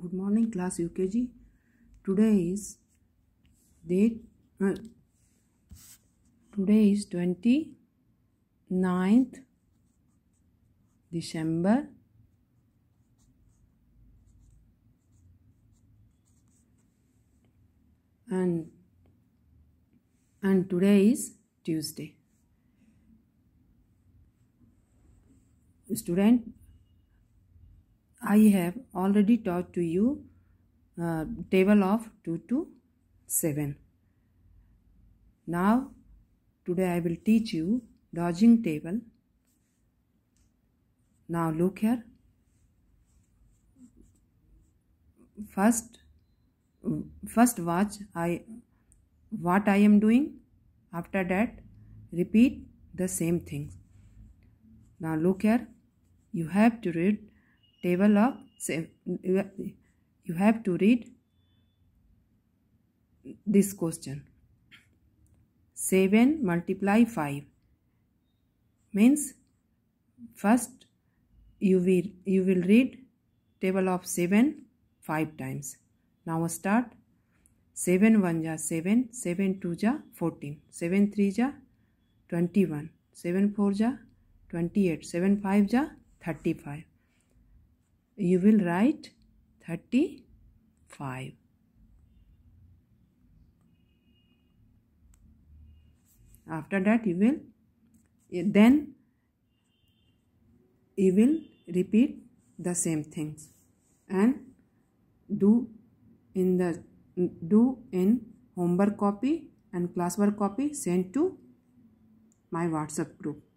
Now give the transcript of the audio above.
good morning class ukg today is date uh, today is 29th december and and today is tuesday student I have already taught to you uh, table of 2 to 7. Now today I will teach you dodging table. Now look here. First first watch I what I am doing. After that repeat the same thing. Now look here. You have to read table of you have to read this question 7 multiply 5 means first you will you will read table of 7 5 times now start 7 1 ja 7 7 2 ja 14 7 3 ja 21 7 4 ja 28 7 5 ja 35 you will write 35 after that you will then you will repeat the same things and do in the do in homework copy and classwork copy sent to my whatsapp group